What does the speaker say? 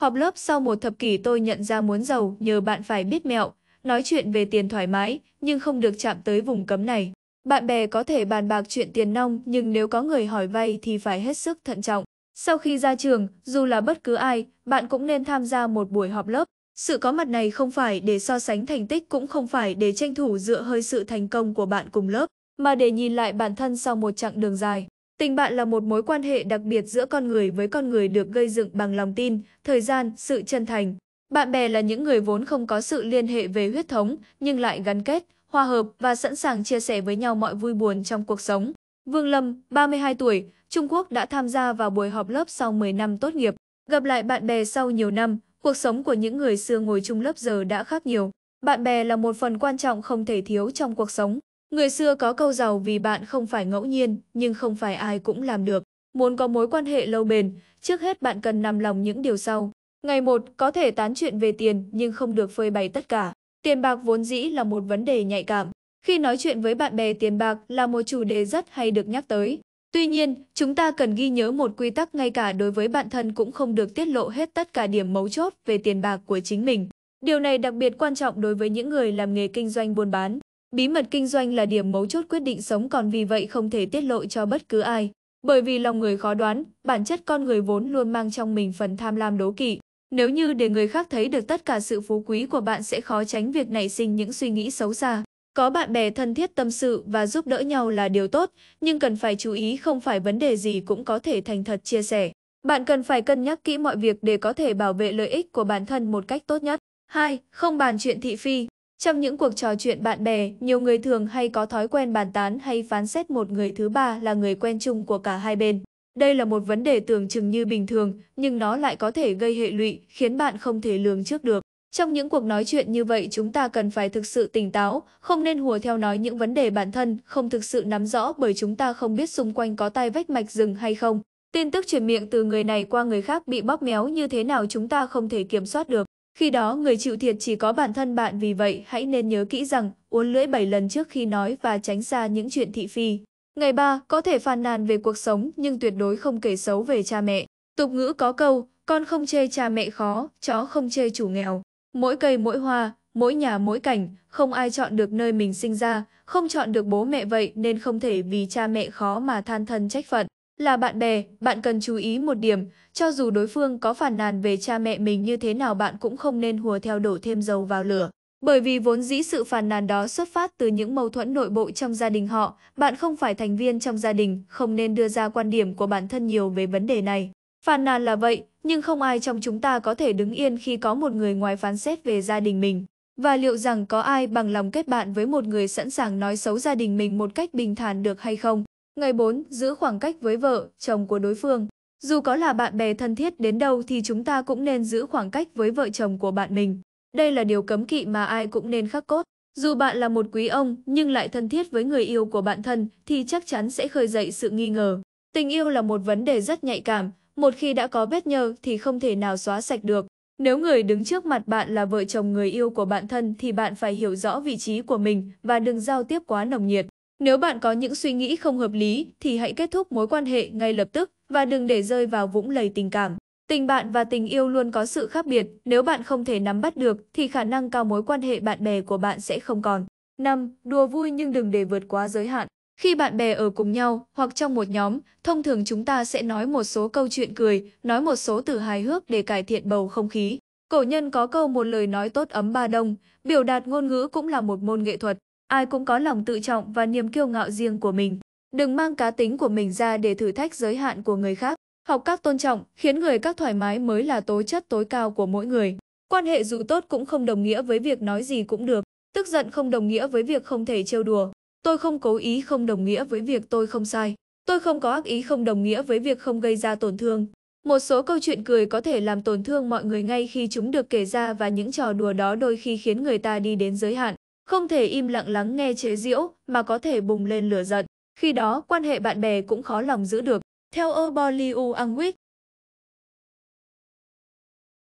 Họp lớp sau một thập kỷ tôi nhận ra muốn giàu nhờ bạn phải biết mẹo, nói chuyện về tiền thoải mái nhưng không được chạm tới vùng cấm này. Bạn bè có thể bàn bạc chuyện tiền nong nhưng nếu có người hỏi vay thì phải hết sức thận trọng. Sau khi ra trường, dù là bất cứ ai, bạn cũng nên tham gia một buổi họp lớp. Sự có mặt này không phải để so sánh thành tích cũng không phải để tranh thủ dựa hơi sự thành công của bạn cùng lớp, mà để nhìn lại bản thân sau một chặng đường dài. Tình bạn là một mối quan hệ đặc biệt giữa con người với con người được gây dựng bằng lòng tin, thời gian, sự chân thành. Bạn bè là những người vốn không có sự liên hệ về huyết thống, nhưng lại gắn kết, hòa hợp và sẵn sàng chia sẻ với nhau mọi vui buồn trong cuộc sống. Vương Lâm, 32 tuổi, Trung Quốc đã tham gia vào buổi họp lớp sau 10 năm tốt nghiệp. Gặp lại bạn bè sau nhiều năm, cuộc sống của những người xưa ngồi chung lớp giờ đã khác nhiều. Bạn bè là một phần quan trọng không thể thiếu trong cuộc sống. Người xưa có câu giàu vì bạn không phải ngẫu nhiên, nhưng không phải ai cũng làm được. Muốn có mối quan hệ lâu bền, trước hết bạn cần nằm lòng những điều sau. Ngày một, có thể tán chuyện về tiền nhưng không được phơi bày tất cả. Tiền bạc vốn dĩ là một vấn đề nhạy cảm. Khi nói chuyện với bạn bè tiền bạc là một chủ đề rất hay được nhắc tới. Tuy nhiên, chúng ta cần ghi nhớ một quy tắc ngay cả đối với bạn thân cũng không được tiết lộ hết tất cả điểm mấu chốt về tiền bạc của chính mình. Điều này đặc biệt quan trọng đối với những người làm nghề kinh doanh buôn bán. Bí mật kinh doanh là điểm mấu chốt quyết định sống còn vì vậy không thể tiết lộ cho bất cứ ai. Bởi vì lòng người khó đoán, bản chất con người vốn luôn mang trong mình phần tham lam đố kỵ. Nếu như để người khác thấy được tất cả sự phú quý của bạn sẽ khó tránh việc nảy sinh những suy nghĩ xấu xa. Có bạn bè thân thiết tâm sự và giúp đỡ nhau là điều tốt, nhưng cần phải chú ý không phải vấn đề gì cũng có thể thành thật chia sẻ. Bạn cần phải cân nhắc kỹ mọi việc để có thể bảo vệ lợi ích của bản thân một cách tốt nhất. 2. Không bàn chuyện thị phi trong những cuộc trò chuyện bạn bè, nhiều người thường hay có thói quen bàn tán hay phán xét một người thứ ba là người quen chung của cả hai bên. Đây là một vấn đề tưởng chừng như bình thường, nhưng nó lại có thể gây hệ lụy, khiến bạn không thể lường trước được. Trong những cuộc nói chuyện như vậy chúng ta cần phải thực sự tỉnh táo, không nên hùa theo nói những vấn đề bản thân, không thực sự nắm rõ bởi chúng ta không biết xung quanh có tai vách mạch rừng hay không. Tin tức truyền miệng từ người này qua người khác bị bóp méo như thế nào chúng ta không thể kiểm soát được. Khi đó người chịu thiệt chỉ có bản thân bạn vì vậy hãy nên nhớ kỹ rằng uốn lưỡi 7 lần trước khi nói và tránh xa những chuyện thị phi. Ngày 3, có thể phàn nàn về cuộc sống nhưng tuyệt đối không kể xấu về cha mẹ. Tục ngữ có câu, con không chê cha mẹ khó, chó không chê chủ nghèo. Mỗi cây mỗi hoa, mỗi nhà mỗi cảnh, không ai chọn được nơi mình sinh ra, không chọn được bố mẹ vậy nên không thể vì cha mẹ khó mà than thân trách phận. Là bạn bè, bạn cần chú ý một điểm, cho dù đối phương có phản nàn về cha mẹ mình như thế nào bạn cũng không nên hùa theo đổ thêm dầu vào lửa. Bởi vì vốn dĩ sự phản nàn đó xuất phát từ những mâu thuẫn nội bộ trong gia đình họ, bạn không phải thành viên trong gia đình, không nên đưa ra quan điểm của bản thân nhiều về vấn đề này. Phản nàn là vậy, nhưng không ai trong chúng ta có thể đứng yên khi có một người ngoài phán xét về gia đình mình. Và liệu rằng có ai bằng lòng kết bạn với một người sẵn sàng nói xấu gia đình mình một cách bình thản được hay không? Ngày 4. Giữ khoảng cách với vợ, chồng của đối phương. Dù có là bạn bè thân thiết đến đâu thì chúng ta cũng nên giữ khoảng cách với vợ chồng của bạn mình. Đây là điều cấm kỵ mà ai cũng nên khắc cốt. Dù bạn là một quý ông nhưng lại thân thiết với người yêu của bạn thân thì chắc chắn sẽ khơi dậy sự nghi ngờ. Tình yêu là một vấn đề rất nhạy cảm, một khi đã có vết nhơ thì không thể nào xóa sạch được. Nếu người đứng trước mặt bạn là vợ chồng người yêu của bạn thân thì bạn phải hiểu rõ vị trí của mình và đừng giao tiếp quá nồng nhiệt. Nếu bạn có những suy nghĩ không hợp lý thì hãy kết thúc mối quan hệ ngay lập tức và đừng để rơi vào vũng lầy tình cảm. Tình bạn và tình yêu luôn có sự khác biệt, nếu bạn không thể nắm bắt được thì khả năng cao mối quan hệ bạn bè của bạn sẽ không còn. 5. Đùa vui nhưng đừng để vượt quá giới hạn. Khi bạn bè ở cùng nhau hoặc trong một nhóm, thông thường chúng ta sẽ nói một số câu chuyện cười, nói một số từ hài hước để cải thiện bầu không khí. Cổ nhân có câu một lời nói tốt ấm ba đông, biểu đạt ngôn ngữ cũng là một môn nghệ thuật. Ai cũng có lòng tự trọng và niềm kiêu ngạo riêng của mình. Đừng mang cá tính của mình ra để thử thách giới hạn của người khác. Học các tôn trọng, khiến người các thoải mái mới là tố chất tối cao của mỗi người. Quan hệ dù tốt cũng không đồng nghĩa với việc nói gì cũng được. Tức giận không đồng nghĩa với việc không thể trêu đùa. Tôi không cố ý không đồng nghĩa với việc tôi không sai. Tôi không có ác ý không đồng nghĩa với việc không gây ra tổn thương. Một số câu chuyện cười có thể làm tổn thương mọi người ngay khi chúng được kể ra và những trò đùa đó đôi khi khiến người ta đi đến giới hạn. Không thể im lặng lắng nghe chế giễu mà có thể bùng lên lửa giận. Khi đó, quan hệ bạn bè cũng khó lòng giữ được. Theo Oboliu Angwit,